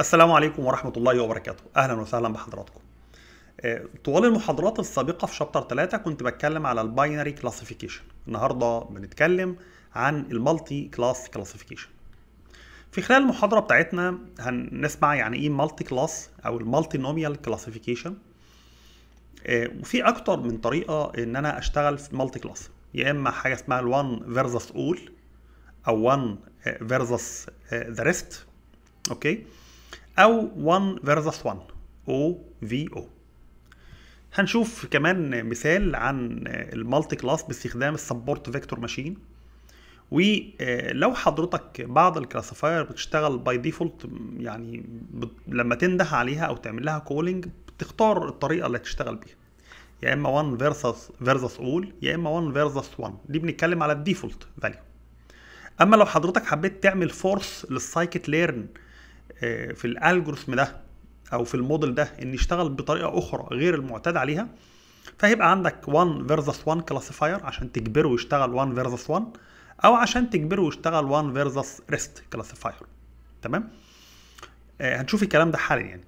السلام عليكم ورحمة الله وبركاته أهلا وسهلا بحضراتكم آه، طوال المحاضرات السابقة في شابتر 3 كنت بتكلم على الباينري كلاسيفيكيشن النهاردة بنتكلم عن المالتي كلاس كلاسيفيكيشن في خلال المحاضرة بتاعتنا هنسمع يعني ايه مالتي كلاس او المالتي نوميال كلاسيفيكيشن وفي اكتر من طريقة ان انا اشتغل في مالتي كلاس يا اما حاجة اسمها ال1 فيرسس اول او وان فيرسس ذا ريست اوكي او 1 versus 1 او في او هنشوف كمان مثال عن المالتي كلاس باستخدام السبورت فيكتور ماشين ولو آه، حضرتك بعض الكلاسيفاير بتشتغل باي ديفولت يعني لما تنده عليها او تعمل لها كولينج بتختار الطريقه اللي هتشتغل بيها يا اما 1 فيرسس فيرسس اول يا اما 1 فيرسس 1 دي بنتكلم على الديفولت فاليو اما لو حضرتك حبيت تعمل فورس للسايكت ليرن آه، في الالجوريثم ده او في الموديل ده ان يشتغل بطريقه اخرى غير المعتاد عليها فهيبقى عندك 1 فيرسس 1 كلاسيفاير عشان تجبره يشتغل 1 فيرسس 1 او عشان تجبره يشتغل 1 فيرسس ريست كلاسيفاير تمام آه، هنشوف الكلام ده حالا يعني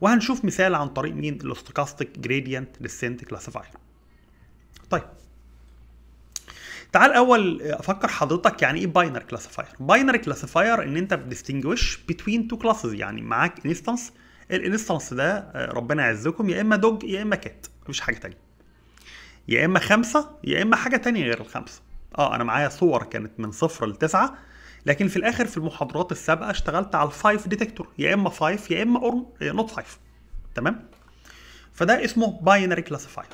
وهنشوف مثال عن طريق مين الاستوكاستيك جريدينت ديسنت كلاسيفاير طيب تعال الاول افكر حضرتك يعني ايه باينري كلاسيفاير باينري كلاسيفاير ان انت بتستنجوش بتوين تو كلاسز يعني معاك انستنس الانستنس ده آه، ربنا يعزكم يا اما دوج يا اما كات مفيش حاجه تانية يا اما خمسه يا اما حاجه تانية غير الخمسه اه انا معايا صور كانت من صفر لتسعه لكن في الاخر في المحاضرات السابقه اشتغلت على الفايف ديتكتور يا اما فايف يا اما اور نوت فايف تمام فده اسمه باينري كلاسيفاير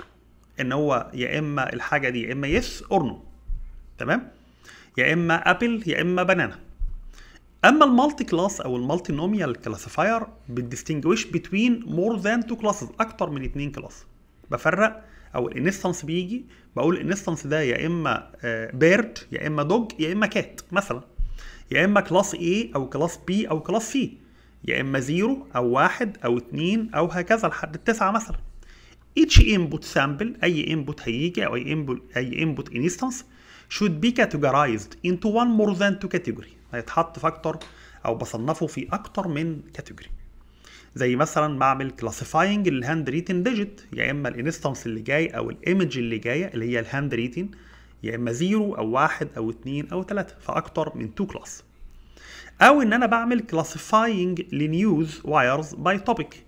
ان هو يا اما الحاجه دي يا اما يس اور نو تمام يا اما ابل يا اما بنانا اما المالتي كلاس او المالتي نوميال كلاسيفاير بتديستنجويش بتوين مور ذان تو كلاسز اكتر من اتنين كلاس بفرق او الانستنس بيجي بقول الانستنس ده يا اما بيرد آه، يا اما دوج يا اما كات مثلا يا اما كلاس A او كلاس B او كلاس C يا اما 0 او 1 او 2 او هكذا لحد التسعه مثلا each input sample اي input هيجي او اي input اي input instance should be categorized into one more than two category هيتحط في اكتر او بصنفه في اكتر من كاتيجوري زي مثلا بعمل كلاسيفاينج للهاند ريتن ديجيت يا اما الانستنس اللي جاي او الايمج اللي جايه اللي هي الهاند ريتن يا اما زيرو او واحد او اتنين او تلاته فاكتر من تو كلاس او ان انا بعمل كلاسيفاينج لنيوز وايرز باي توبيك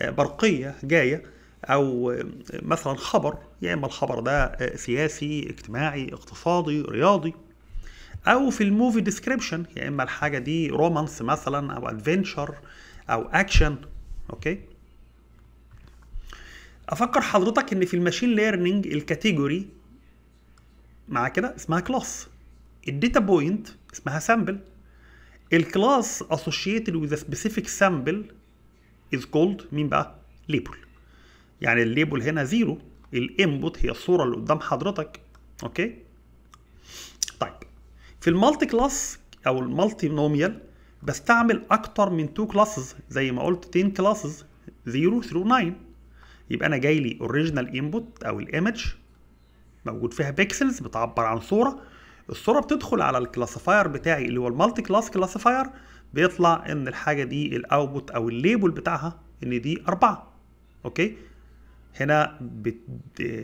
برقيه جايه او مثلا خبر يا اما الخبر ده سياسي اجتماعي اقتصادي رياضي او في الموفي ديسكريبشن يا اما الحاجه دي رومانس مثلا او ادفنتشر او اكشن اوكي افكر حضرتك ان في الماشين ليرنينج الكاتيجوري مع كده اسمها كلاس الداتا بوينت اسمها سامبل الكلاس associated with a specific sample is called مين بقى؟ label يعني الليبل هنا زيرو الانبوت هي الصوره اللي قدام حضرتك اوكي طيب في المالتي كلاس او المالتي نوميال بستعمل اكتر من 2 كلاسز زي ما قلت 10 كلاسز 0 through 9 يبقى انا جاي لي اوريجينال انبوت او الايمج موجود فيها بيكسلز بتعبر عن صوره الصوره بتدخل على الكلاسيفاير بتاعي اللي هو المالتي كلاس كلاسيفاير بيطلع ان الحاجه دي الاوتبوت او الليبل بتاعها ان دي 4 اوكي هنا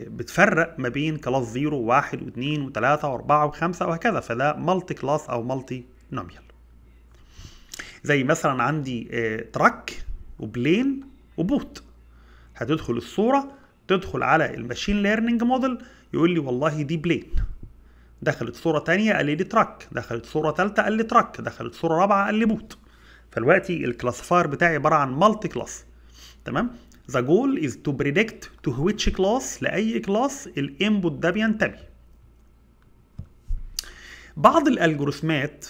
بتفرق ما بين كلاس 0 و1 و2 و3 و4 و5 وهكذا فده مالتي كلاس او مالتي نوميال زي مثلا عندي آه، تراك وبلين وبوت هتدخل الصوره تدخل على الماشين ليرنينج موديل يقول لي والله دي بلين دخلت صوره ثانيه قال لي تراك دخلت صوره ثالثه قال لي تراك دخلت صوره رابعه قال لي بوت فالوقتي الكلاسيفاير بتاعي عباره عن مالتي كلاس تمام The goal is to predict to which class لأي كلاس الانبوت ده بينتمي. بعض الالجوريثمات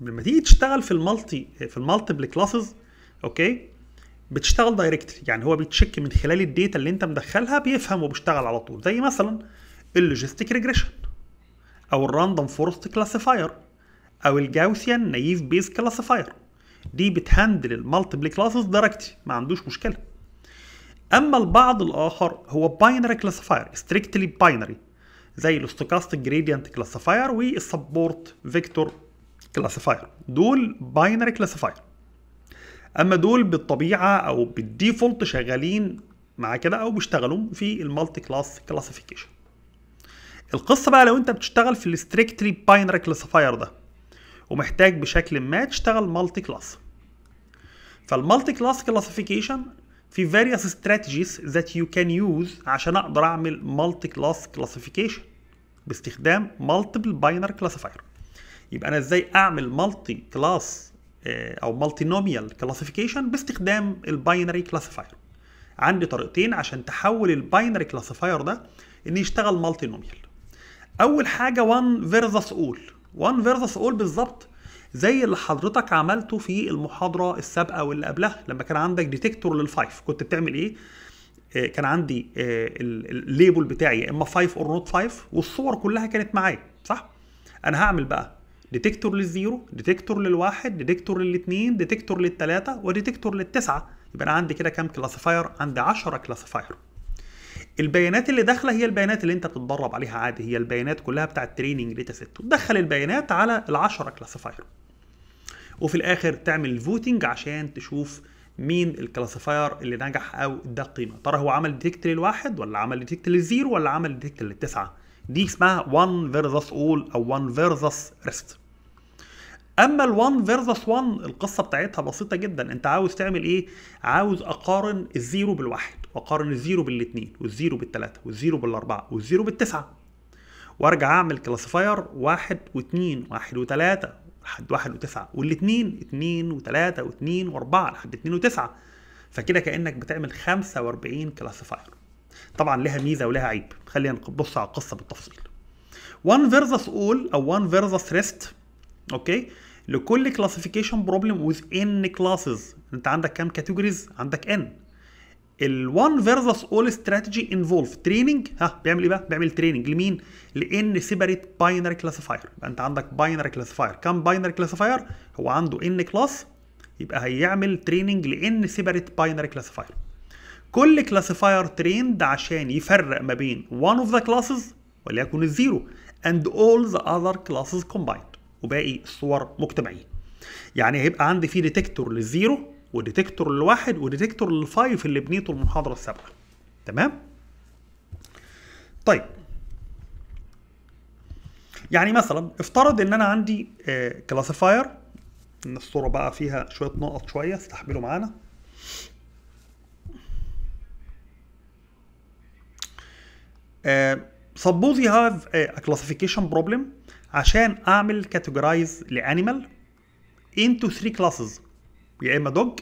لما تيجي تشتغل في المالتي في المالتيبل كلاسز اوكي بتشتغل دايركتلي يعني هو بيتشك من خلال الداتا اللي انت مدخلها بيفهم وبيشتغل على طول زي مثلا اللوجيستيك ريجريشن او الراندوم فورست كلاسيفاير او الجاوسيان نايف بيز كلاسيفاير دي بتهندل المالتيبل كلاسز دايركتلي ما عندوش مشكله اما البعض الاخر هو باينري كلاسيفاير ستريكتلي باينري زي الاستوكاستيك جريدينت كلاسيفاير والسبورت فيكتور كلاسيفاير دول باينري كلاسيفاير اما دول بالطبيعه او بالديفولت شغالين مع كده او بيشتغلوا في المالتي كلاس كلاسيفيكيشن القصه بقى لو انت بتشتغل في الستريكتلي باينري كلاسيفاير ده ومحتاج بشكل ما تشتغل مالتي كلاس فالمالتي كلاس كلاسيفيكيشن في various strategies that you can use عشان اقدر اعمل multi class classification باستخدام multiple binary classifier يبقى انا ازاي اعمل multi class او multinomial classification باستخدام الباينري classifier عندي طريقتين عشان تحول الباينري classifier ده ان يشتغل multinomial اول حاجه one versus all one versus all بالظبط زي اللي حضرتك عملته في المحاضره السابقه واللي قبلها لما كان عندك ديتكتور للفايف كنت بتعمل ايه آه، كان عندي آه، الليبل بتاعي يا اما 5 اور نوت 5 والصور كلها كانت معايا صح انا هعمل بقى ديتكتور للزيرو ديتكتور للواحد ديتكتور للاثنين ديتكتور للثلاثه وديتكتور للتسعه يبقى انا عندي كده كام كلاسيفاير عندي 10 كلاسيفاير البيانات اللي داخله هي البيانات اللي انت بتتدرب عليها عادي هي البيانات كلها بتاعت تريننج داتا ست وتدخل البيانات على ال 10 كلاسيفاير وفي الاخر تعمل فوتنج عشان تشوف مين الكلاسيفاير اللي نجح او ادى قيمه ترى هو عمل ديتكت للواحد ولا عمل ديتكت للزيرو ولا عمل ديتكت للتسعه دي اسمها 1 فيرسس اول او 1 فيرسس ريست اما ال1 فيرسس 1 القصه بتاعتها بسيطه جدا انت عاوز تعمل ايه عاوز اقارن الزيرو بالواحد واقارن الزيرو بالاثنين والزيرو بالثلاثه والزيرو بالاربعه والزيرو بالتسعه وارجع اعمل كلاسيفاير واحد واثنين واحد وثلاثه لحد واحد وتسعة والاثنين اتنين وتلاتة واثنين واربعة لحد اثنين وتسعة فكده كأنك بتعمل 45 كلاسيفاير طبعا لها ميزة ولها عيب خلينا نبص على القصة بالتفصيل 1 versus all او 1 versus rest اوكي لكل كلاسيفيكيشن بروبلم within classes انت عندك كام كاتيجوريز عندك n ال1 فيرسس all strategy involve training ها بيعمل ايه بقى؟ بيعمل تريننج لمين؟ لان سيبريت باينري كلاسيفاير يبقى انت عندك باينري كلاسيفاير كم باينري كلاسيفاير؟ هو عنده ان كلاس يبقى هيعمل تريننج لان سيبريت باينري كلاسيفاير كل كلاسيفاير تريند عشان يفرق ما بين one of the classes وليكن الزيرو and all the other classes combined وباقي الصور مجتمعين يعني هيبقى عندي في ديتكتور للزيرو وديتكتور الواحد وديتكتور للفايف اللي بنيته المحاضره السابقه تمام طيب يعني مثلا افترض ان انا عندي كلاسيفاير آه، ان الصوره بقى فيها شويه نقط شويه استحملوا معانا سبوز يو هاف ا كلاسيفيكيشن بروبلم classification problem عشان اعمل categorize لانيمال into three classes يا اما دوج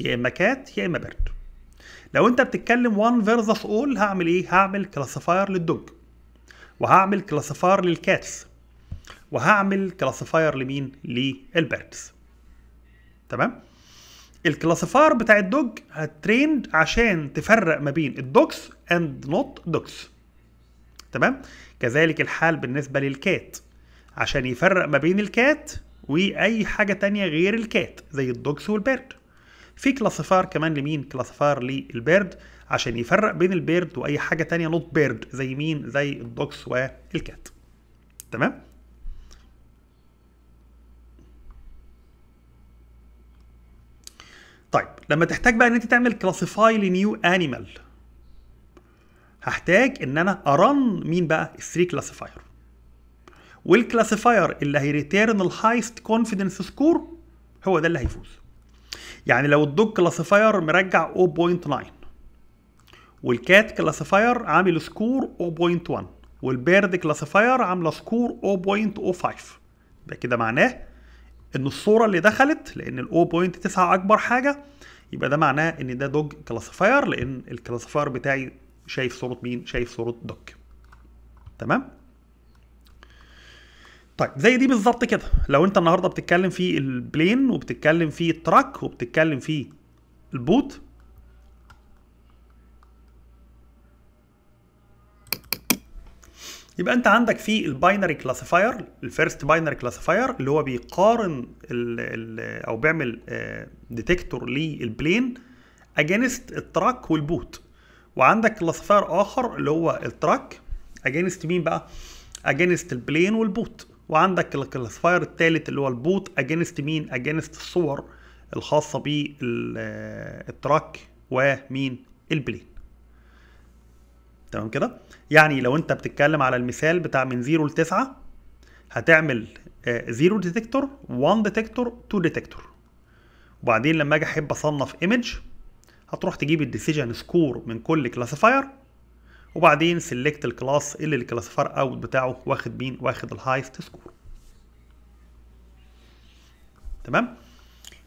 يا اما كات يا اما بيرد لو انت بتتكلم 1 فيرسس اول هعمل ايه هعمل كلاسيفاير للدوج وهعمل كلاسيفاير للكاتس وهعمل كلاسيفاير لمين للبيردز تمام الكلاسيفاير بتاع الدوج هتريند عشان تفرق ما بين الدوكس اند نوت دوكس تمام كذلك الحال بالنسبه للكات عشان يفرق ما بين الكات واي حاجه تانية غير الكات زي الدوكس والبيرد في كلاسيفار كمان لمين كلاسيفار للبيرد عشان يفرق بين البيرد واي حاجه تانية نوت بيرد زي مين زي الدوكس والكات تمام طيب لما تحتاج بقى ان انت تعمل كلاسيفاي لنيو انيمال هحتاج ان انا ارن مين بقى الثري كلاسيفاير والكلاسيفاير اللي هيريتيرن الهايست كونفيدنس سكور هو ده اللي هيفوز يعني لو الدوج كلاسيفاير مرجع 0.9 والكات كلاسيفاير عامل سكور 0.1 والبيرد كلاسيفاير عامله سكور 0.05 ده كده معناه ان الصوره اللي دخلت لان ال 0.9 اكبر حاجه يبقى ده معناه ان ده دوج كلاسيفاير لان الكلاسيفاير بتاعي شايف صوره مين شايف صوره دوج تمام طيب زي دي بالظبط كده لو انت النهارده بتتكلم في البلين وبتتكلم في التراك وبتتكلم في البوت يبقى انت عندك في الباينري كلاسيفاير الفيرست باينري كلاسيفاير اللي هو بيقارن الـ الـ او بيعمل ديتكتور آه، للبلين اجينست التراك والبوت وعندك كلاسيفاير اخر اللي هو التراك اجينست مين بقى اجينست البلين والبوت وعندك الكلاسفاير الثالث اللي هو البوت اجينست مين اجينست الصور الخاصة بالتراك آه، ومين البلين تمام كده يعني لو انت بتتكلم على المثال بتاع من 0 ل 9 هتعمل 0 ديتكتور 1 ديتكتور 2 ديتكتور وبعدين لما اجي احب اصنف ايمج هتروح تجيب الديسيجن سكور من كل كلاسيفاير وبعدين سيلكت الكلاس اللي الكلاسيفاير اوت بتاعه واخد مين واخد الهايست سكور تمام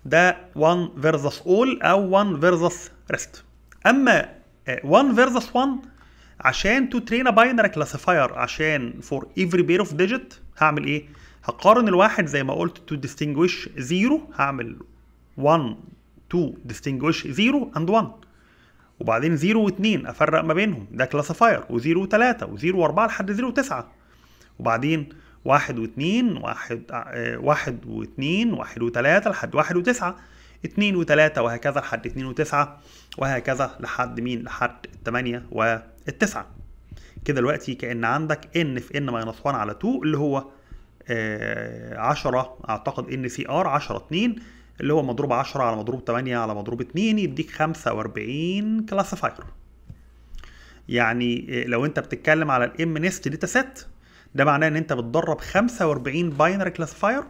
ده 1 فيرسس اول او 1 فيرسس ريست اما 1 فيرسس 1 عشان تو ترين ا باينري كلاسيفاير عشان فور ايفري بير اوف ديجيت هعمل ايه هقارن الواحد زي ما قلت تو ديستينجويش زيرو هعمل 1 2 ديستينجويش 0 اند 1 وبعدين 0 و2 افرق ما بينهم ده كلاسيفاير و0 و3 و0 و4 لحد 0 و9 وبعدين 1 و2 1 1 و2 1 و3 لحد 1 و9 2 و3 وهكذا لحد 2 و9 وهكذا لحد مين لحد 8 و9 كده دلوقتي كان عندك ان في ان ماينس 1 على 2 اللي هو 10 آه، اعتقد ان سي ار 10 2 اللي هو مضروب 10 على مضروب 8 على مضروب 2 يديك 45 كلاسيفاير يعني لو انت بتتكلم على الام نست داتا سيت ده معناه ان انت بتدرب 45 باينري كلاسيفاير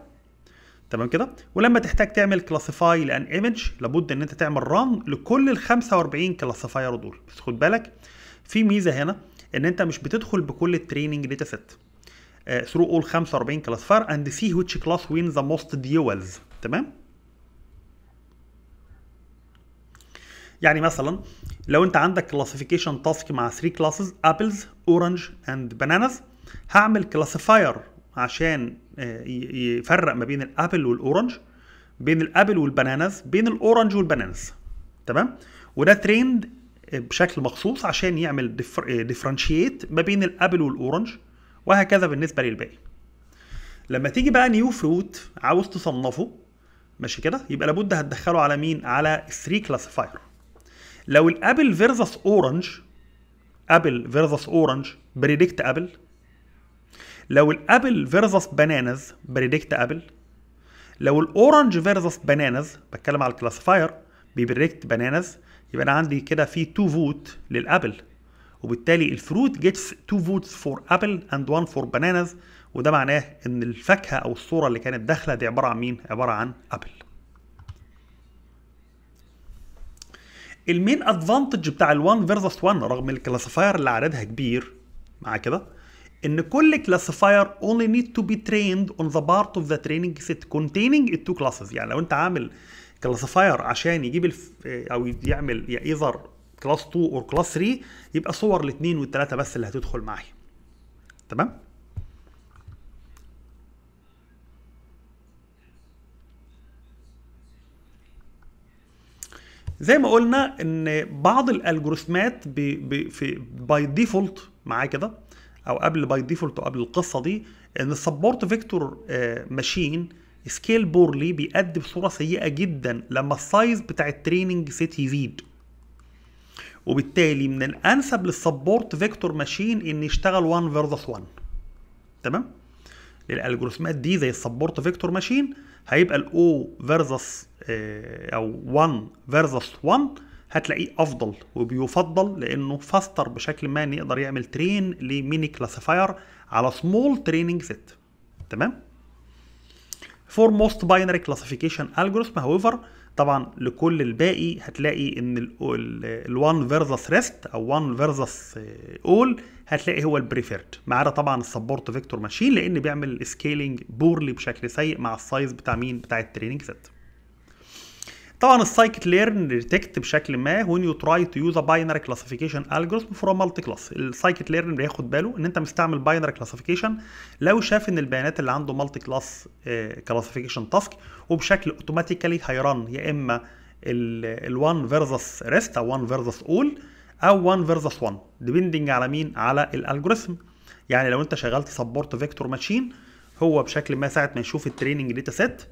تمام كده ولما تحتاج تعمل كلاسيفاي لان ايمج لابد ان انت تعمل ران لكل ال 45 كلاسيفاير دول بس خد بالك في ميزه هنا ان انت مش بتدخل بكل التريننج داتا سيت ثرو اول 45 كلاسيفاير اند سي ويتش كلاس وين ذا موست ديولز تمام يعني مثلا لو انت عندك كلاسيفيكيشن تاسك مع 3 كلاسز ابلز اورنج اند بانانز هعمل كلاسيفاير عشان آه، يفرق ما بين الابل والاورنج بين الابل والبانانز بين الاورنج والبانانز تمام وده تريند آه، بشكل مخصوص عشان يعمل ديفرنشيت آه، ما بين الابل والاورنج وهكذا بالنسبه للباقي لما تيجي بقى نيو فروت عاوز تصنفه ماشي كده يبقى لابد هتدخله على مين على 3 كلاسيفاير لو الابل فيرسس اورنج ابل فيرسس اورنج بريدكت ابل لو الابل فيرسس بانانز بريدكت ابل لو الاورنج فيرسس بانانز بتكلم على الكلاسيفاير بيبريدكت بانانز يبقى انا عندي كده في 2 فوت للابل وبالتالي الفروت جيتس 2 فوتس فور ابل اند وان فور بانانز وده معناه ان الفاكهه او الصوره اللي كانت داخله دي عباره عن مين عباره عن ابل المين ادفانتج بتاع ال1 فيرسس 1 رغم الكلاسيفاير اللي عددها كبير مع كده ان كل كلاسيفاير اونلي نيد تو بي تريند اون ذا بارت اوف ذا تريننج سيت كونتيننج التو كلاسز يعني لو انت عامل كلاسيفاير عشان يجيب الف... آه، او يعمل ايذر كلاس 2 او كلاس 3 يبقى صور الاثنين والثلاثه بس اللي هتدخل معايا تمام زي ما قلنا ان بعض الالجوريثمات باي ديفولت معاه كده او قبل باي ديفولت او قبل القصه دي ان السبورت فيكتور ماشين سكيل بورلي بيأدي بصوره سيئه جدا لما السايز بتاع التريننج سيت يزيد وبالتالي من الانسب للسبورت فيكتور ماشين ان يشتغل 1 فيرسس 1 تمام الالجوريثمات دي زي السبورت فيكتور ماشين هيبقى الاو فيرسس آه، او 1 فيرسس 1 هتلاقيه افضل وبيفضل لانه فاستر بشكل ما ان يقدر يعمل ترين لميني كلاسيفاير على سمول تريننج سيت تمام فور موست باينري كلاسيفيكيشن الجوريثم هاويفر طبعا لكل الباقي هتلاقي ان ال1 فيرسس ريست او 1 فيرسس اول هتلاقي هو البريفيرد ما عدا طبعا السبورت فيكتور ماشين لان بيعمل سكيلينج بورلي بشكل سيء مع السايز بتاع مين بتاع التريننج سيت طبعا السايكت ليرن ديتكت بشكل ما وين يو تراي تو يوز ا باينري كلاسيفيكيشن الجوريثم فروم مالتي كلاس السايكت ليرن بياخد باله ان انت مستعمل باينري كلاسيفيكيشن لو شاف ان البيانات اللي عنده مالتي كلاس كلاسيفيكيشن تاسك وبشكل اوتوماتيكالي هيرن يا اما ال1 فيرسس ريست او 1 فيرسس اول او 1 فيرسس 1 ديبندنج على مين على الالجوريثم يعني لو انت شغلت سبورت فيكتور ماشين هو بشكل ما ساعه ما يشوف التريننج داتا سيت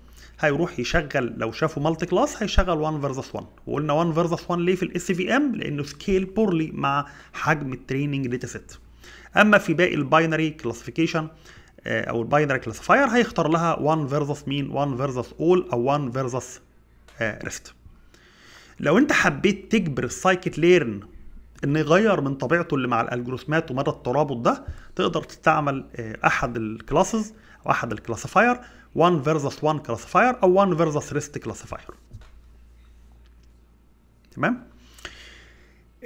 هيروح يشغل لو شافوا مالتي كلاس هيشغل 1 فيرسس 1 وقلنا 1 فيرسس 1 ليه في الاس في ام لانه سكيل بورلي مع حجم التريننج داتا سيت اما في باقي الباينري آه، كلاسيفيكيشن او الباينري كلاسيفاير هيختار لها 1 فيرسس مين 1 فيرسس اول او 1 فيرسس ريست لو انت حبيت تجبر السايكت ليرن ان يغير من طبيعته اللي مع الالجوريثمات ومدى الترابط ده تقدر تستعمل آه، احد الكلاسز او احد الكلاسيفاير 1 versus 1 classifier او 1 versus rest classifier تمام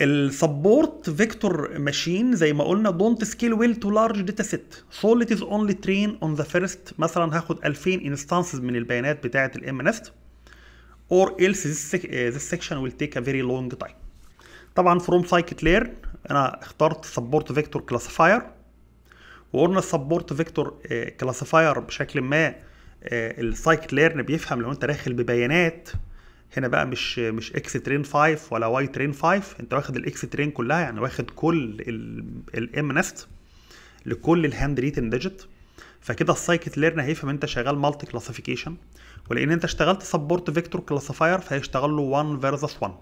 السبورت فيكتور ماشين زي ما قلنا دونت سكيل ويل تو لارج داتا سيت so it is اونلي train on ذا فيرست مثلا هاخد 2000 instances من البيانات بتاعه الام نست or else this, this section will take a very long time طبعا from scikit-learn انا اخترت support vector classifier وقلنا support vector classifier بشكل ما آه، السايكت ليرن بيفهم لو انت داخل ببيانات هنا بقى مش مش اكس ترين 5 ولا واي ترين 5 انت واخد الاكس ترين كلها يعني واخد كل الام نست لكل الهاند ريتن ديجيت فكده السايكت ليرن هيفهم انت شغال مالتي كلاسيفيكيشن ولان انت اشتغلت سبورت فيكتور كلاسيفاير فهيشتغل له 1 فيرسس 1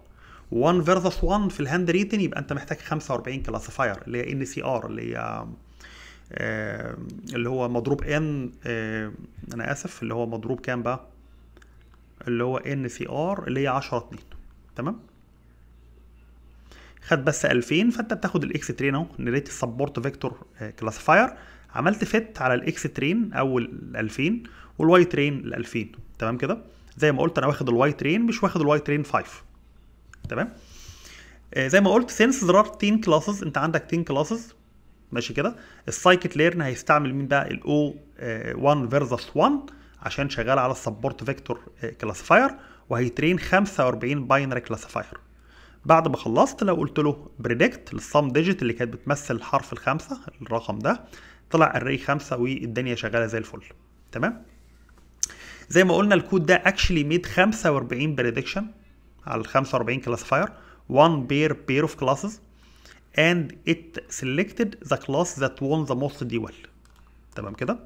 1 فيرسس 1 في الهاند ريتن يبقى انت محتاج 45 كلاسيفاير اللي هي ان سي ار اللي هي آه، اللي هو مضروب ان آه، انا اسف اللي هو مضروب كام بقى اللي هو ان في ار اللي هي 10 2 تمام خد بس 2000 فانت بتاخد الاكس ترين اهو نريت السبورت فيكتور كلاسيفاير عملت فت على الاكس ترين او ال 2000 والواي ترين ال 2000 تمام كده زي ما قلت انا واخد الواي ترين مش واخد الواي ترين 5 تمام آه، زي ما قلت سينس زرار 10 كلاسز انت عندك 10 كلاسز ماشي كده السايكت ليرن هيستعمل مين بقى الاو 1 فيرسس 1 عشان شغال على السبورت فيكتور كلاسيفاير وهيترين 45 باينري كلاسيفاير بعد ما خلصت لو قلت له بريدكت للصم ديجيت اللي كانت بتمثل الحرف الخمسه الرقم ده طلع اري خمسه والدنيا شغاله زي الفل تمام زي ما قلنا الكود ده اكشلي ميد 45 بريدكشن على ال 45 كلاسيفاير 1 بير بير اوف كلاسز and it selected the class that won the most duel تمام كده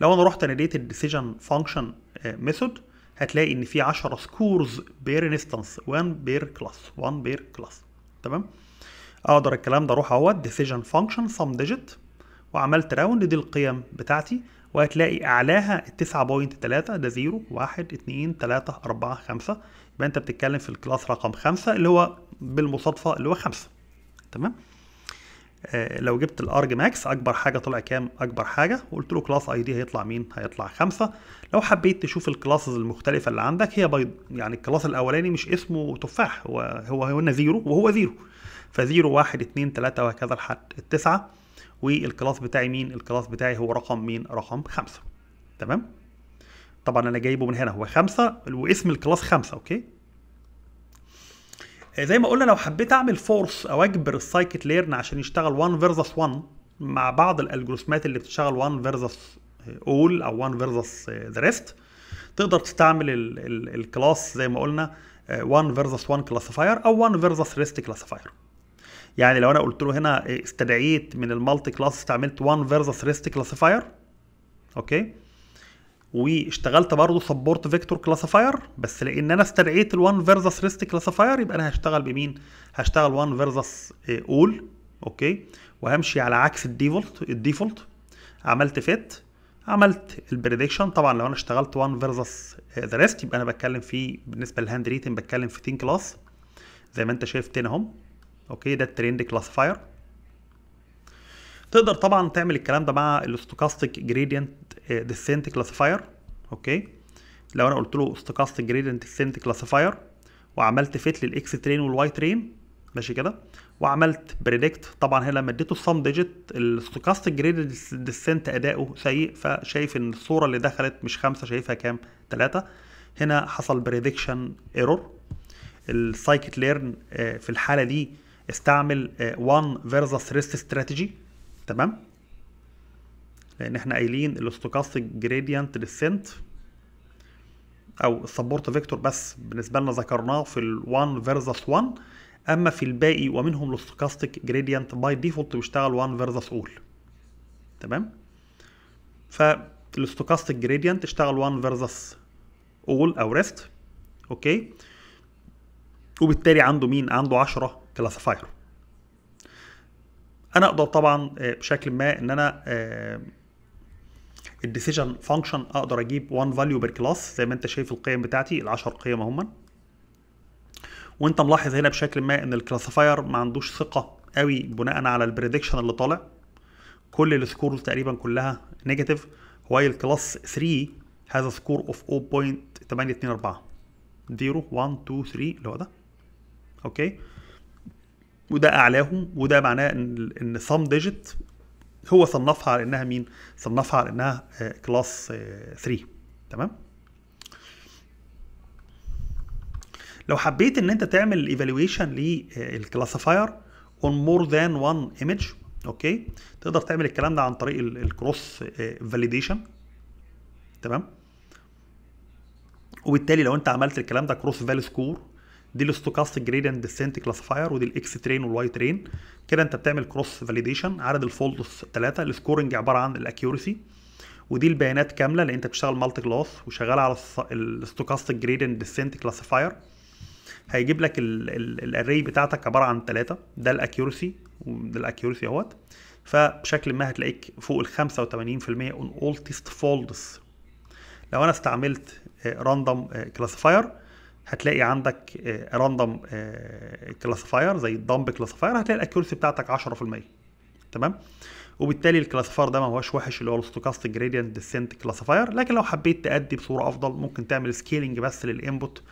لو انا رحت ناديت decision function method هتلاقي ان في 10 scores بير انستنس 1 بير class 1 بير class تمام اقدر الكلام ده اروح اهوت decision function sum digit وعملت راوند دي القيم بتاعتي وهتلاقي اعلاها 9.3 ده 0 1 2 3 4 5 يبقى انت بتتكلم في الكلاس رقم 5 اللي هو بالمصادفه اللي هو 5 تمام آه، لو جبت الارج ماكس اكبر حاجه طلع كام اكبر حاجه وقلت له كلاس اي دي هيطلع مين هيطلع خمسة لو حبيت تشوف الكلاسز المختلفه اللي عندك هي بيض يعني الكلاس الاولاني مش اسمه تفاح هو هو هنا زيرو وهو زيرو فزيرو واحد اتنين تلاته وهكذا لحد التسعه والكلاس بتاعي مين الكلاس بتاعي هو رقم مين رقم خمسة تمام طبعا انا جايبه من هنا هو خمسة واسم الكلاس خمسة اوكي زي ما قلنا لو حبيت اعمل فورس او اجبر السايكت ليرن عشان يشتغل 1 فيرسس 1 مع بعض الالجوريثمات اللي بتشتغل 1 فيرسس اول او 1 فيرسس ذا ريست تقدر تستعمل الكلاس زي ما قلنا 1 فيرسس 1 كلاسيفاير او 1 فيرسس ريست كلاسيفاير يعني لو انا قلت له هنا استدعيت من المالتي كلاس استعملت 1 فيرسس ريست كلاسيفاير اوكي واشتغلت برضه سبورت فيكتور كلاسيفاير بس لان انا استدعيت ال1 فيرسس ريست كلاسيفاير يبقى انا هشتغل بمين هشتغل 1 فيرسس اول اوكي وهمشي على عكس الديفولت الديفولت عملت فيت عملت البريدكشن طبعا لو انا اشتغلت 1 فيرسس ذا ريست يبقى انا بتكلم في بالنسبه للهاند ريتن بتكلم في 10 كلاس زي ما انت شايف 10 اهم اوكي ده الترند كلاسيفاير تقدر طبعا تعمل الكلام ده مع الاستوكاستيك جريدينت ديسنت كلاسيفاير اوكي لو انا قلت له استوكاستيك جريدينت ديسنت كلاسيفاير وعملت فيت للاكس ترين والواي ترين ماشي كده وعملت بريدكت طبعا هنا لما اديته الصم ديجيت الاستوكاستيك جريدينت ديسنت اداؤه سيء فشايف ان الصوره اللي دخلت مش خمسه شايفها كام ثلاثه هنا حصل بريدكشن ايرور السايكت ليرن في الحاله دي استعمل 1 فيرسس ريست استراتيجي تمام لان احنا قايلين الاستوكاستيك جريدينت للسنت او السبورت فيكتور بس بالنسبه لنا ذكرناه في ال1 فيرسس 1 اما في الباقي ومنهم الاستوكاستيك جريدينت باي ديفولت بيشتغل 1 فيرسس اول تمام فالاستوكاستيك جريدينت اشتغل 1 فيرسس اول او ريست اوكي وبالتالي عنده مين عنده 10 كلاسيفاير انا اقدر طبعا آه، بشكل ما ان انا آه، الديسيجن فانكشن اقدر اجيب 1 فاليو بير كلاس زي ما انت شايف القيم بتاعتي ال 10 قيم هما وانت ملاحظ هنا بشكل ما ان الكلاسيفاير ما عندوش ثقه قوي بناء على البريدكشن اللي طالع كل السكورز تقريبا كلها نيجاتيف وايل كلاس 3 هذا سكور اوف 0.824 0 1 2 3 اللي هو ده اوكي وده اعلاهم وده معناه ان ان ثم ديجيت هو صنفها على انها مين؟ صنفها على انها كلاس آه، 3 آه، تمام؟ لو حبيت ان انت تعمل ايفالويشن للكلاسيفاير اون مور ذان وان ايمج اوكي تقدر تعمل الكلام ده عن طريق الكروس فاليديشن آه، تمام وبالتالي لو انت عملت الكلام ده كروس فالي سكور دي الستوكاستيك جريدينت ديسنت كلاسيفاير ودي الاكس ترين والواي ترين كده انت بتعمل كروس فاليديشن عدد الفولدز 3 السكورنج عباره عن الاكيورسي ودي البيانات كامله لان انت بتشتغل مالتي كلاس وشغال على الستوكاستيك جريدينت ديسنت كلاسيفاير هيجيب لك الاري بتاعتك عباره عن 3 ده الاكيورسي وده الاكيورسي اهوت فبشكل ما هتلاقيك فوق ال 85% اون اول تيست فولدز لو انا استعملت راندوم آه، كلاسيفاير هتلاقي عندك راندوم آه، كلاسيفاير آه، زي الدمب كلاسيفاير هتلاقي الاكيورسي بتاعتك 10% تمام وبالتالي الكلاسيفاير ده ما هوش وحش اللي هو الاستوكاست جريدينت ديسنت كلاسيفاير لكن لو حبيت تأدي بصوره افضل ممكن تعمل سكيلنج بس للانبوت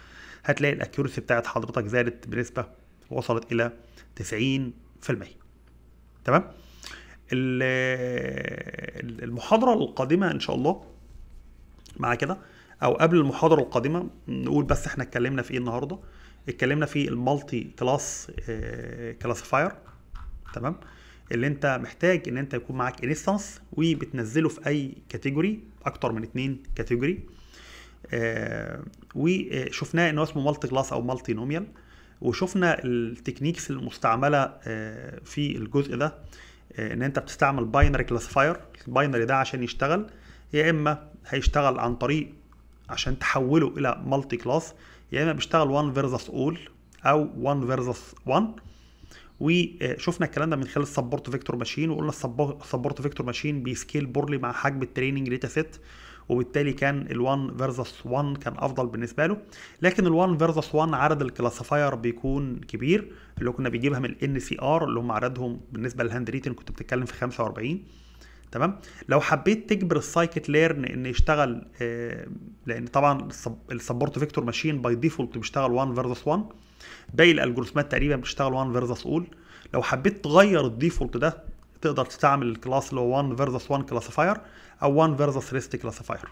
هتلاقي الاكيورسي بتاعت حضرتك زادت بنسبه وصلت الى 90% تمام آه، المحاضره القادمه ان شاء الله مع كده او قبل المحاضره القادمه نقول بس احنا اتكلمنا في ايه النهارده اتكلمنا في المالتي كلاس آه، كلاسيفاير تمام اللي انت محتاج ان انت يكون معاك انستنس وبتنزله في اي كاتيجوري اكتر من اتنين كاتيجوري آه، وشفناه ان هو اسمه مالتي كلاس او مالتي نوميال وشفنا التكنيكس المستعمله آه، في الجزء ده ان انت بتستعمل باينري كلاسيفاير الباينري ده عشان يشتغل يا اما هيشتغل عن طريق عشان تحوله الى مالتي كلاس يا اما بيشتغل 1 فيرسس اول او 1 فيرسس 1 وشفنا الكلام ده من خلال السبورت فيكتور ماشين وقلنا السبورت فيكتور ماشين بيسكيل بورلي مع حجم التريننج داتا سيت وبالتالي كان ال1 فيرسس 1 كان افضل بالنسبه له لكن ال1 فيرسس 1 عدد الكلاسيفاير بيكون كبير اللي كنا بنجيبها من ال ان سي ار اللي هم عددهم بالنسبه للهاند ريتن كنت بتتكلم في 45 تمام لو حبيت تجبر السايكت ليرن ان يشتغل آه، لان طبعا السبورت فيكتور ماشين باي ديفولت بيشتغل 1 فيرسس 1 باقي الالجوريثمات تقريبا بتشتغل 1 فيرسس اول لو حبيت تغير الديفولت ده تقدر تستعمل الكلاس اللي هو 1 فيرسس 1 كلاسيفاير او 1 فيرسس ريست كلاسيفاير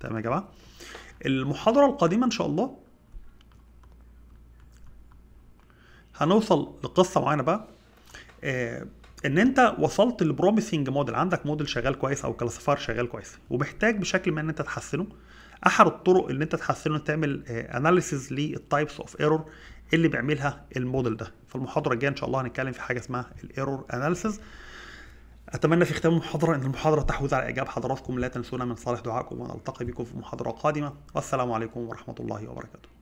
تمام يا جماعه المحاضره القادمه ان شاء الله هنوصل لقصه معينه بقى آه ان انت وصلت لبروميسنج موديل عندك موديل شغال كويس او كلاسيفاير شغال كويس ومحتاج بشكل ما ان انت تحسنه احد الطرق اللي انت تحسنه تعمل اناليسيز للتايبس اوف ايرور اللي بيعملها الموديل ده في المحاضره الجايه ان شاء الله هنتكلم في حاجه اسمها الايرور اناليسيز اتمنى في ختام المحاضره ان المحاضره تحوز على اعجاب حضراتكم لا تنسونا من صالح دعائكم ونلتقي بكم في محاضره قادمه والسلام عليكم ورحمه الله وبركاته